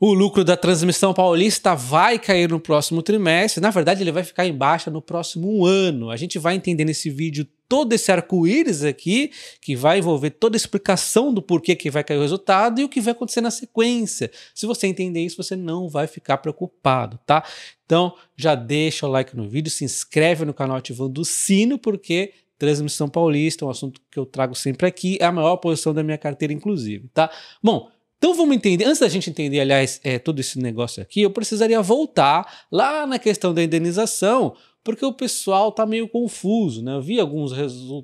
O lucro da transmissão paulista vai cair no próximo trimestre. Na verdade, ele vai ficar em baixa no próximo ano. A gente vai entender nesse vídeo todo esse arco-íris aqui, que vai envolver toda a explicação do porquê que vai cair o resultado e o que vai acontecer na sequência. Se você entender isso, você não vai ficar preocupado, tá? Então, já deixa o like no vídeo, se inscreve no canal ativando o sino, porque transmissão paulista é um assunto que eu trago sempre aqui, é a maior posição da minha carteira, inclusive, tá? Bom, então vamos entender, antes da gente entender, aliás, é, todo esse negócio aqui, eu precisaria voltar lá na questão da indenização, porque o pessoal tá meio confuso, né? Eu vi alguns,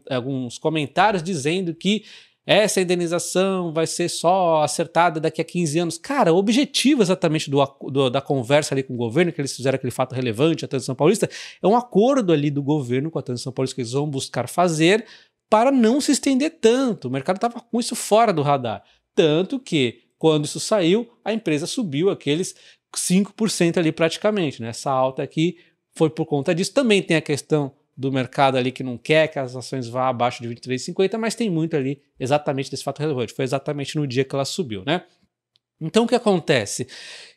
alguns comentários dizendo que essa indenização vai ser só acertada daqui a 15 anos. Cara, o objetivo exatamente do, do, da conversa ali com o governo, que eles fizeram aquele fato relevante, a Transição Paulista, é um acordo ali do governo com a Transição Paulista que eles vão buscar fazer para não se estender tanto. O mercado estava com isso fora do radar. Tanto que quando isso saiu, a empresa subiu aqueles 5% ali praticamente. Né? Essa alta aqui foi por conta disso. Também tem a questão do mercado ali que não quer que as ações vá abaixo de 23,50, mas tem muito ali exatamente desse fato relevante. Foi exatamente no dia que ela subiu, né? Então o que acontece?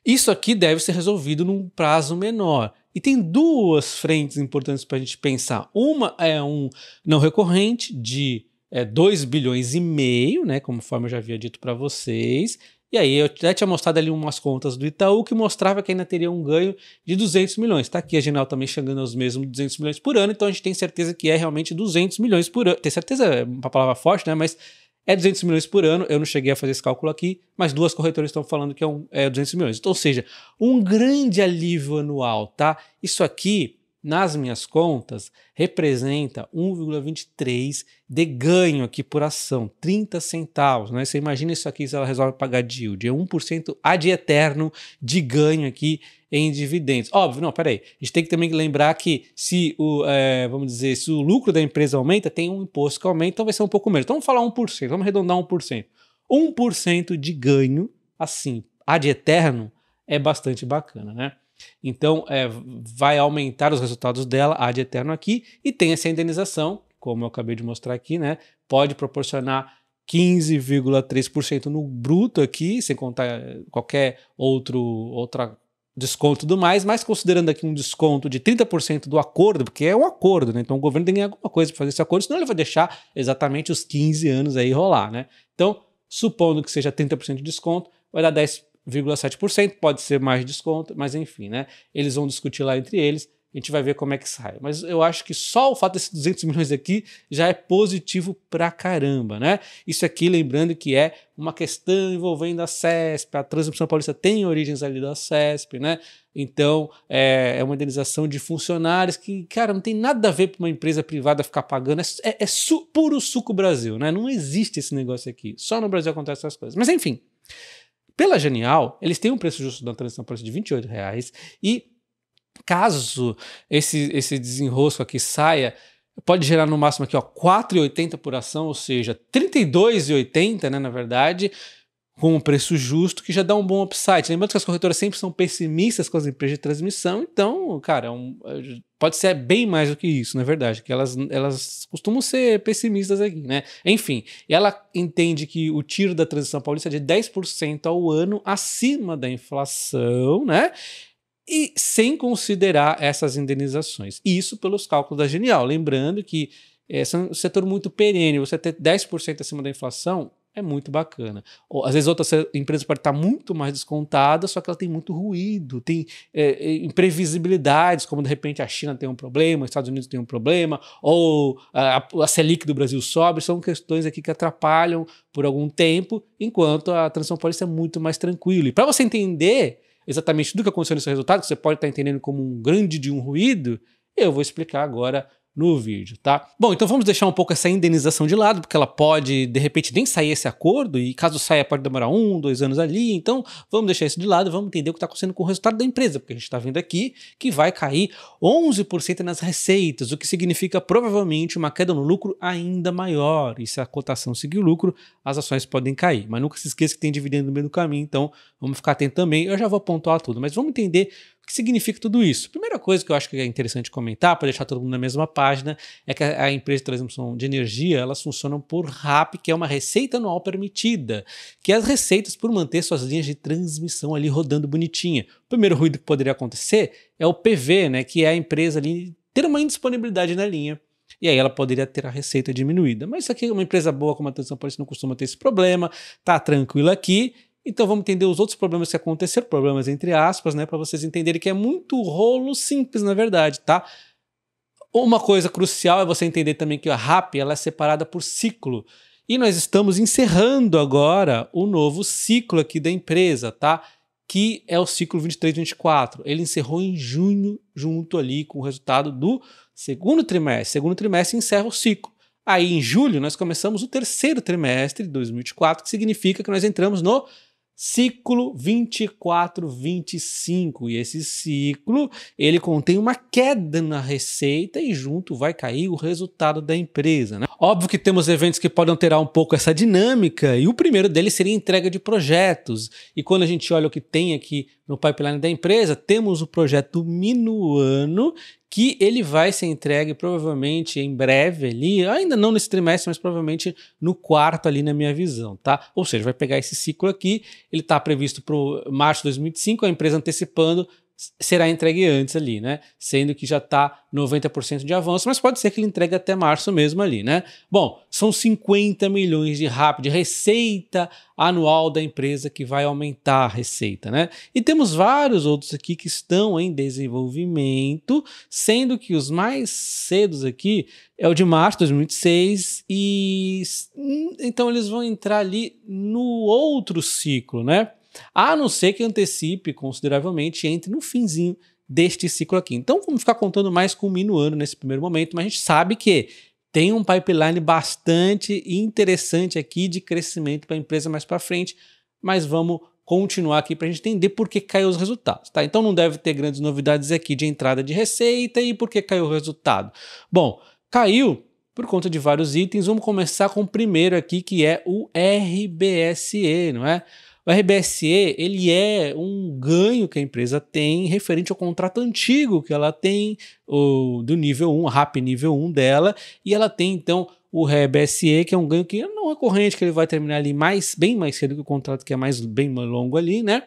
Isso aqui deve ser resolvido num prazo menor. E tem duas frentes importantes para a gente pensar. Uma é um não recorrente de é, bilhões e meio, né, conforme eu já havia dito para vocês, e aí eu até tinha mostrado ali umas contas do Itaú que mostrava que ainda teria um ganho de 200 milhões. Está aqui a Genial também chegando aos mesmos 200 milhões por ano, então a gente tem certeza que é realmente 200 milhões por ano. Ter certeza é uma palavra forte, né? Mas é 200 milhões por ano. Eu não cheguei a fazer esse cálculo aqui, mas duas corretoras estão falando que é, um, é 200 milhões. Então, ou seja, um grande alívio anual, tá? Isso aqui nas minhas contas, representa 1,23 de ganho aqui por ação, 30 centavos. Né? Você imagina isso aqui se ela resolve pagar yield, é 1% ad eterno de ganho aqui em dividendos. Óbvio, não, peraí. A gente tem que também lembrar que se o, é, vamos dizer, se o lucro da empresa aumenta, tem um imposto que aumenta, então vai ser um pouco menos. Então vamos falar 1%, vamos arredondar 1%. 1% de ganho, assim, ad eterno, é bastante bacana, né? Então, é, vai aumentar os resultados dela, ad eterno aqui, e tem essa indenização, como eu acabei de mostrar aqui, né? Pode proporcionar 15,3% no bruto aqui, sem contar eh, qualquer outro outra desconto do mais, mas considerando aqui um desconto de 30% do acordo, porque é um acordo, né? Então o governo tem que ganhar alguma coisa para fazer esse acordo, senão ele vai deixar exatamente os 15 anos aí rolar, né? Então, supondo que seja 30% de desconto, vai dar 10 0,7%, pode ser mais desconto, mas enfim, né? Eles vão discutir lá entre eles, a gente vai ver como é que sai. Mas eu acho que só o fato desses 200 milhões aqui já é positivo pra caramba, né? Isso aqui, lembrando que é uma questão envolvendo a CESP, a Transmissão Paulista tem origens ali da CESP, né? Então, é, é, uma indenização de funcionários que, cara, não tem nada a ver para uma empresa privada ficar pagando. É, é, é su, puro suco Brasil, né? Não existe esse negócio aqui. Só no Brasil acontecem essas coisas. Mas, enfim. Pela Genial, eles têm um preço justo da transição por de R$ e caso esse, esse desenrosco aqui saia, pode gerar no máximo aqui ó 4,80 por ação, ou seja, 32,80, né, na verdade, com um preço justo que já dá um bom upside. Lembrando que as corretoras sempre são pessimistas com as empresas de transmissão, então, cara, é um, Pode ser bem mais do que isso, na verdade, que elas, elas costumam ser pessimistas aqui, né? Enfim, ela entende que o tiro da transição paulista é de 10% ao ano acima da inflação, né? E sem considerar essas indenizações. Isso pelos cálculos da Genial. Lembrando que é um setor muito perene, você ter 10% acima da inflação é muito bacana. Ou, às vezes outra empresa pode estar muito mais descontada, só que ela tem muito ruído, tem é, é, imprevisibilidades, como de repente a China tem um problema, os Estados Unidos tem um problema, ou a, a Selic do Brasil sobe, são questões aqui que atrapalham por algum tempo, enquanto a transição pode é muito mais tranquila. E para você entender exatamente do que aconteceu nesse resultado, que você pode estar entendendo como um grande de um ruído, eu vou explicar agora no vídeo, tá? Bom, então vamos deixar um pouco essa indenização de lado, porque ela pode, de repente, nem sair esse acordo, e caso saia, pode demorar um, dois anos ali. Então, vamos deixar isso de lado, vamos entender o que está acontecendo com o resultado da empresa, porque a gente está vendo aqui que vai cair 11% nas receitas, o que significa provavelmente uma queda no lucro ainda maior. E se a cotação seguir o lucro, as ações podem cair. Mas nunca se esqueça que tem dividendo no meio do caminho, então vamos ficar atento também. Eu já vou pontuar tudo, mas vamos entender que significa tudo isso? Primeira coisa que eu acho que é interessante comentar, para deixar todo mundo na mesma página, é que a, empresa de transmissão de energia, elas funcionam por RAP, que é uma receita anual permitida, que é as receitas por manter suas linhas de transmissão ali rodando bonitinha. O primeiro ruído que poderia acontecer é o PV, né, que é a empresa ali ter uma indisponibilidade na linha. E aí ela poderia ter a receita diminuída. Mas isso aqui é uma empresa boa como a Atenção Paulista não costuma ter esse problema, tá tranquila aqui. Então vamos entender os outros problemas que aconteceram, problemas entre aspas, né, para vocês entenderem que é muito rolo simples na verdade, tá? Uma coisa crucial é você entender também que a RAP ela é separada por ciclo. E nós estamos encerrando agora o novo ciclo aqui da empresa, tá? Que é o ciclo 23-24. Ele encerrou em junho, junto ali com o resultado do segundo trimestre. Segundo trimestre encerra o ciclo. Aí em julho nós começamos o terceiro trimestre de 2024, que significa que nós entramos no ciclo 24-25. E esse ciclo, ele contém uma queda na receita e junto vai cair o resultado da empresa. Né? Óbvio que temos eventos que podem alterar um pouco essa dinâmica e o primeiro deles seria entrega de projetos. E quando a gente olha o que tem aqui no pipeline da empresa, temos o projeto Minuano, que ele vai ser entregue provavelmente em breve ali, ainda não nesse trimestre, mas provavelmente no quarto ali na minha visão, tá? Ou seja, vai pegar esse ciclo aqui, ele está previsto para março de 2025, a empresa antecipando será entregue antes ali, né? Sendo que já está 90% de avanço, mas pode ser que ele entregue até março mesmo ali, né? Bom, são 50 milhões de RAP, de receita anual da empresa que vai aumentar a receita, né? E temos vários outros aqui que estão em desenvolvimento, sendo que os mais cedos aqui é o de março de 2026 e hum, então eles vão entrar ali no outro ciclo, né? a não ser que antecipe consideravelmente entre no finzinho deste ciclo aqui. Então vamos ficar contando mais com o minuano nesse primeiro momento, mas a gente sabe que tem um pipeline bastante interessante aqui de crescimento para a empresa mais para frente, mas vamos continuar aqui para a gente entender por que caiu os resultados, tá? Então não deve ter grandes novidades aqui de entrada de receita e por que caiu o resultado. Bom, caiu por conta de vários itens. Vamos começar com o primeiro aqui, que é o RBSE, não é? O RBSE, ele é um ganho que a empresa tem referente ao contrato antigo que ela tem, o, do nível 1, RAP nível 1 dela, e ela tem então o RBSE, que é um ganho que não é corrente, que ele vai terminar ali mais, bem mais cedo que o contrato que é mais bem mais longo ali, né?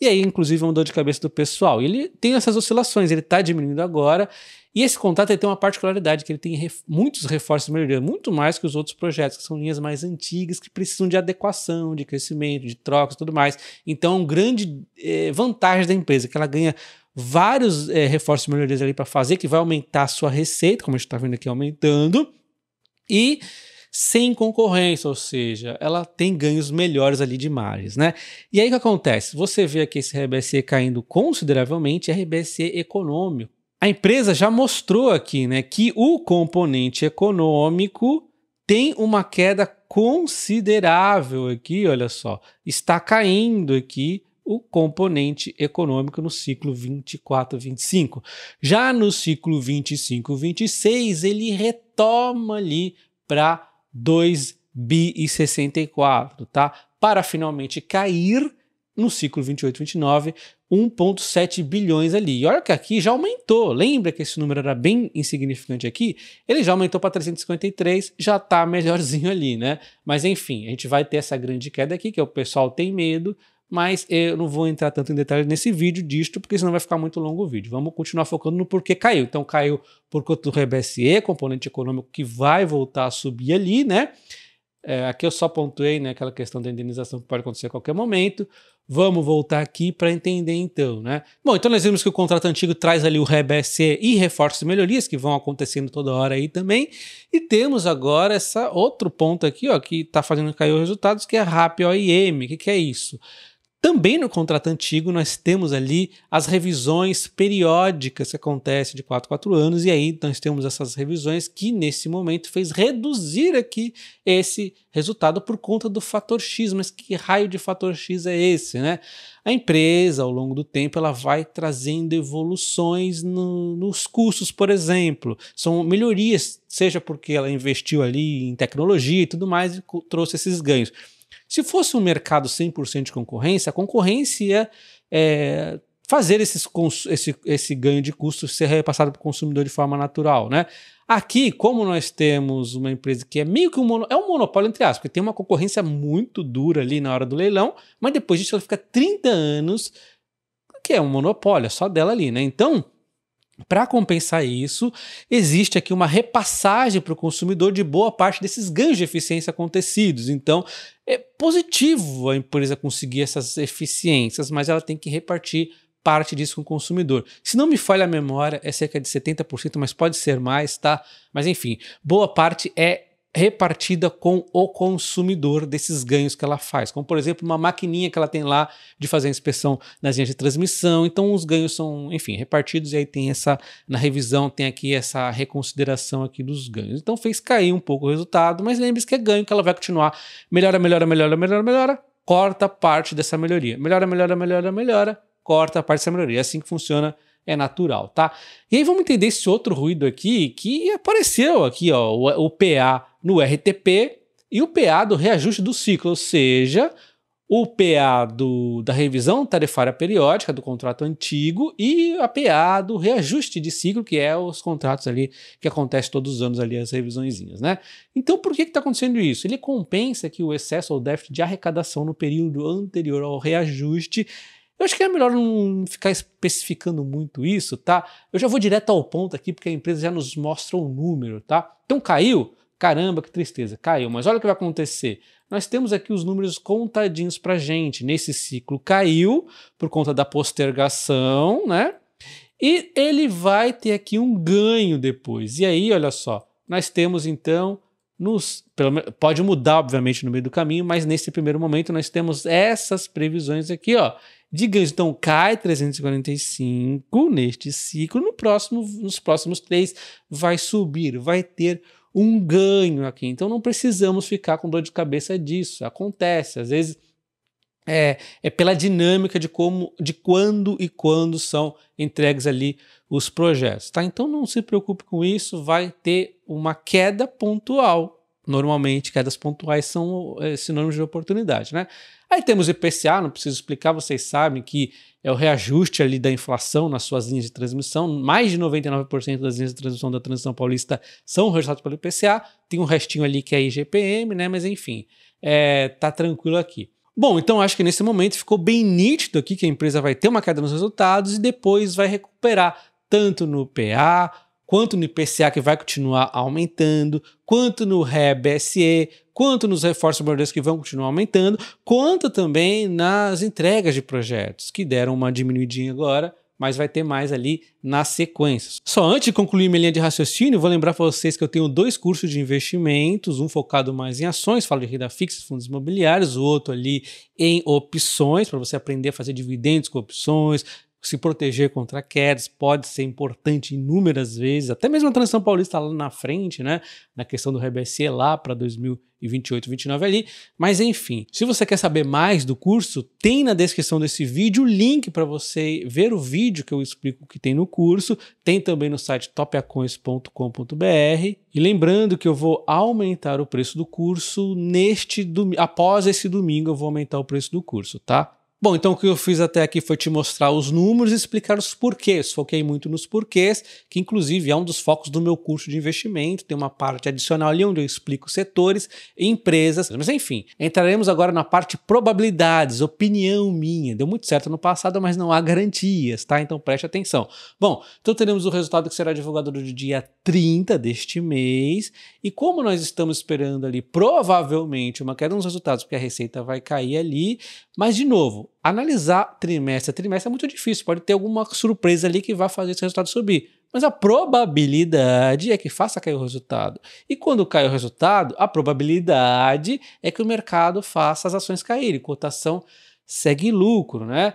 E aí, inclusive, é uma dor de cabeça do pessoal. ele tem essas oscilações, ele está diminuindo agora. E esse contato tem uma particularidade, que ele tem ref muitos reforços de melhoria, muito mais que os outros projetos, que são linhas mais antigas, que precisam de adequação, de crescimento, de trocas e tudo mais. Então, é uma grande eh, vantagem da empresa, que ela ganha vários eh, reforços de melhorias ali para fazer, que vai aumentar a sua receita, como a gente está vendo aqui aumentando, e sem concorrência, ou seja, ela tem ganhos melhores ali de margens, né? E aí o que acontece? Você vê aqui esse RBC caindo consideravelmente, RBC econômico. A empresa já mostrou aqui, né, que o componente econômico tem uma queda considerável aqui, olha só. Está caindo aqui o componente econômico no ciclo 24-25. Já no ciclo 25-26, ele retoma ali para 2,64 bi e tá? Para finalmente cair no ciclo 28-29, 1,7 bilhões ali. E olha que aqui já aumentou. Lembra que esse número era bem insignificante aqui? Ele já aumentou para 353, já está melhorzinho ali, né? Mas enfim, a gente vai ter essa grande queda aqui, que é o pessoal tem medo, mas eu não vou entrar tanto em detalhes nesse vídeo disto, porque senão vai ficar muito longo o vídeo. Vamos continuar focando no porquê caiu. Então caiu por conta do RBSE, componente econômico que vai voltar a subir ali, né? É, aqui eu só pontuei né, aquela questão da indenização que pode acontecer a qualquer momento. Vamos voltar aqui para entender então, né? Bom, então nós vimos que o contrato antigo traz ali o RBSE e reforços e melhorias que vão acontecendo toda hora aí também. E temos agora essa outro ponto aqui, ó, que está fazendo cair os resultados, que é a RAP OIM. O que, que é isso? Também no contrato antigo, nós temos ali as revisões periódicas que acontecem de 4 4 anos, e aí nós temos essas revisões que, nesse momento, fez reduzir aqui esse resultado por conta do fator X. Mas que raio de fator X é esse, né? A empresa, ao longo do tempo, ela vai trazendo evoluções no, nos custos, por exemplo. São melhorias, seja porque ela investiu ali em tecnologia e tudo mais e trouxe esses ganhos se fosse um mercado 100% de concorrência, a concorrência é, fazer esses, esse, esse ganho de custo ser repassado para o consumidor de forma natural, né? Aqui, como nós temos uma empresa que é meio que um, é um monopólio, entre aspas, porque tem uma concorrência muito dura ali na hora do leilão, mas depois disso ela fica 30 anos, que é um monopólio, é só dela ali, né? Então, para compensar isso, existe aqui uma repassagem para o consumidor de boa parte desses ganhos de eficiência acontecidos. Então, é positivo a empresa conseguir essas eficiências, mas ela tem que repartir parte disso com o consumidor. Se não me falha a memória, é cerca de 70%, mas pode ser mais, tá? Mas enfim, boa parte é repartida com o consumidor desses ganhos que ela faz, como por exemplo uma maquininha que ela tem lá de fazer a inspeção nas linhas de transmissão. Então os ganhos são, enfim, repartidos e aí tem essa na revisão tem aqui essa reconsideração aqui dos ganhos. Então fez cair um pouco o resultado, mas lembre-se que é ganho que ela vai continuar melhora, melhora, melhora, melhora, melhora, corta parte dessa melhoria, melhora, melhora, melhora, melhora, corta parte dessa melhoria. É assim que funciona é natural, tá? E aí vamos entender esse outro ruído aqui que apareceu aqui, ó, o, o PA no RTP e o PA do reajuste do ciclo, ou seja, o PA do, da revisão tarifária periódica do contrato antigo e a PA do reajuste de ciclo, que é os contratos ali que acontece todos os anos ali as revisõezinhas, né? Então por que está acontecendo isso? Ele compensa que o excesso ou déficit de arrecadação no período anterior ao reajuste eu acho que é melhor não ficar especificando muito isso, tá? Eu já vou direto ao ponto aqui, porque a empresa já nos mostra o um número, tá? Então caiu, Caramba, que tristeza, caiu. Mas olha o que vai acontecer. Nós temos aqui os números contadinhos para gente. Nesse ciclo caiu por conta da postergação, né? E ele vai ter aqui um ganho depois. E aí, olha só, nós temos então nos, pelo, pode mudar, obviamente, no meio do caminho, mas nesse primeiro momento nós temos essas previsões aqui, ó, de ganhos. Então, cai 345 neste ciclo, no próximo, nos próximos três vai subir, vai ter um ganho aqui. Então não precisamos ficar com dor de cabeça disso. Acontece, às vezes é, é, pela dinâmica de como, de quando e quando são entregues ali os projetos, tá? Então não se preocupe com isso, vai ter uma queda pontual normalmente quedas pontuais são é, sinônimos de oportunidade, né? Aí temos o IPCA, não preciso explicar, vocês sabem que é o reajuste ali da inflação nas suas linhas de transmissão. Mais de 99% das linhas de transmissão da Transição Paulista são reajustadas pelo IPCA. Tem um restinho ali que é IGPM, né? Mas enfim, é, tá tranquilo aqui. Bom, então acho que nesse momento ficou bem nítido aqui que a empresa vai ter uma queda nos resultados e depois vai recuperar tanto no PA quanto no IPCA que vai continuar aumentando, quanto no REBSE, quanto nos reforços bordeiros que vão continuar aumentando, quanto também nas entregas de projetos, que deram uma diminuidinha agora, mas vai ter mais ali nas sequências. Só antes de concluir minha linha de raciocínio, vou lembrar para vocês que eu tenho dois cursos de investimentos, um focado mais em ações, falo de renda fixa, fundos imobiliários, o outro ali em opções, para você aprender a fazer dividendos com opções, se proteger contra quedas pode ser importante inúmeras vezes, até mesmo a transição paulista lá na frente, né? Na questão do RBC lá para 2028, 29 ali. Mas enfim, se você quer saber mais do curso, tem na descrição desse vídeo o link para você ver o vídeo que eu explico que tem no curso, tem também no site topiacoins.com.br. E lembrando que eu vou aumentar o preço do curso neste domingo, após esse domingo eu vou aumentar o preço do curso, tá? Bom, então o que eu fiz até aqui foi te mostrar os números e explicar os porquês. Foquei muito nos porquês, que inclusive é um dos focos do meu curso de investimento. Tem uma parte adicional ali onde eu explico setores empresas. Mas enfim, entraremos agora na parte probabilidades, opinião minha. Deu muito certo no passado, mas não há garantias, tá? Então preste atenção. Bom, então teremos o resultado que será divulgado no dia 30 deste mês. E como nós estamos esperando ali provavelmente uma queda nos resultados, porque a receita vai cair ali, mas, de novo, analisar trimestre a trimestre é muito difícil. Pode ter alguma surpresa ali que vai fazer esse resultado subir. Mas a probabilidade é que faça cair o resultado. E quando cai o resultado, a probabilidade é que o mercado faça as ações caírem. Cotação segue lucro, né?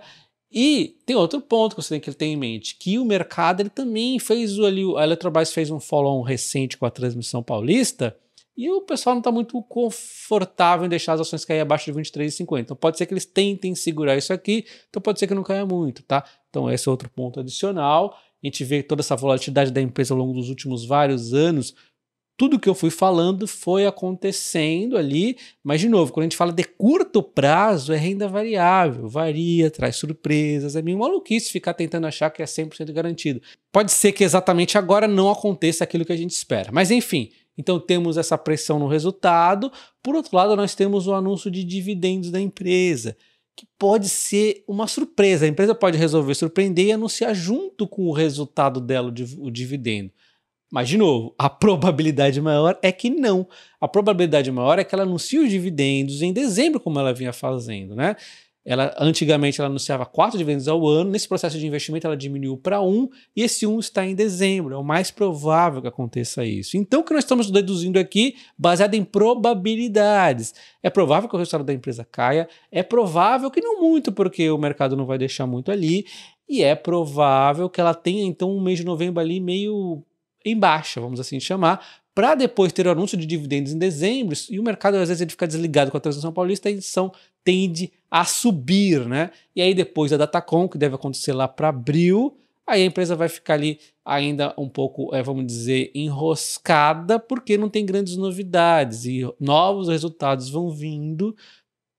E tem outro ponto que você tem que ter em mente, que o mercado ele também fez ali, a Eletrobras fez um follow-on recente com a transmissão paulista, e o pessoal não está muito confortável em deixar as ações cair abaixo de 23,50. Então pode ser que eles tentem segurar isso aqui, então pode ser que não caia muito, tá? Então esse é outro ponto adicional. A gente vê toda essa volatilidade da empresa ao longo dos últimos vários anos. Tudo que eu fui falando foi acontecendo ali, mas de novo, quando a gente fala de curto prazo, é renda variável, varia, traz surpresas, é meio maluquice ficar tentando achar que é 100% garantido. Pode ser que exatamente agora não aconteça aquilo que a gente espera, mas enfim, então temos essa pressão no resultado. Por outro lado, nós temos o anúncio de dividendos da empresa, que pode ser uma surpresa. A empresa pode resolver surpreender e anunciar junto com o resultado dela o dividendo. Mas, de novo, a probabilidade maior é que não. A probabilidade maior é que ela anuncie os dividendos em dezembro, como ela vinha fazendo, né? Ela antigamente ela anunciava quatro dividendos ao ano, nesse processo de investimento ela diminuiu para um, e esse um está em dezembro. É o mais provável que aconteça isso. Então, o que nós estamos deduzindo aqui, baseado em probabilidades. É provável que o resultado da empresa caia, é provável que não muito, porque o mercado não vai deixar muito ali, e é provável que ela tenha então um mês de novembro ali meio em baixa, vamos assim chamar, para depois ter o anúncio de dividendos em dezembro, e o mercado às vezes ele fica desligado com a transação paulista, a edição tende a subir, né? E aí depois da Datacom, que deve acontecer lá para abril, aí a empresa vai ficar ali ainda um pouco, é, vamos dizer, enroscada, porque não tem grandes novidades e novos resultados vão vindo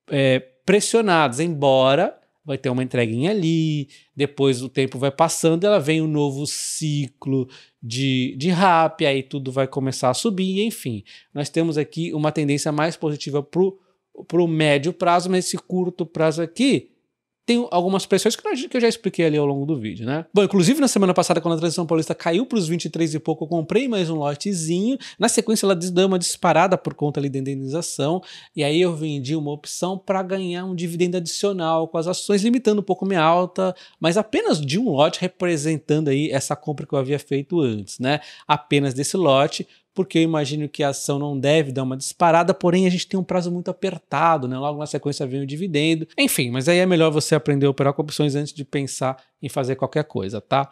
é, pressionados, embora vai ter uma entreguinha ali, depois o tempo vai passando, ela vem um novo ciclo de, de rap, aí tudo vai começar a subir, enfim. Nós temos aqui uma tendência mais positiva para o médio prazo, mas esse curto prazo aqui tem algumas pressões que eu já expliquei ali ao longo do vídeo, né? Bom, inclusive na semana passada, quando a transição paulista caiu para os 23 e pouco, eu comprei mais um lotezinho. Na sequência, ela deu uma disparada por conta ali da indenização. E aí eu vendi uma opção para ganhar um dividendo adicional com as ações, limitando um pouco minha alta, mas apenas de um lote, representando aí essa compra que eu havia feito antes, né? Apenas desse lote porque eu imagino que a ação não deve dar uma disparada, porém a gente tem um prazo muito apertado, né? Logo na sequência vem o dividendo. Enfim, mas aí é melhor você aprender a operar com opções antes de pensar em fazer qualquer coisa, tá?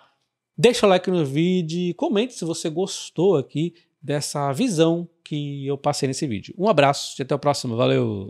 Deixa o like no vídeo, comente se você gostou aqui dessa visão que eu passei nesse vídeo. Um abraço e até o próximo. Valeu!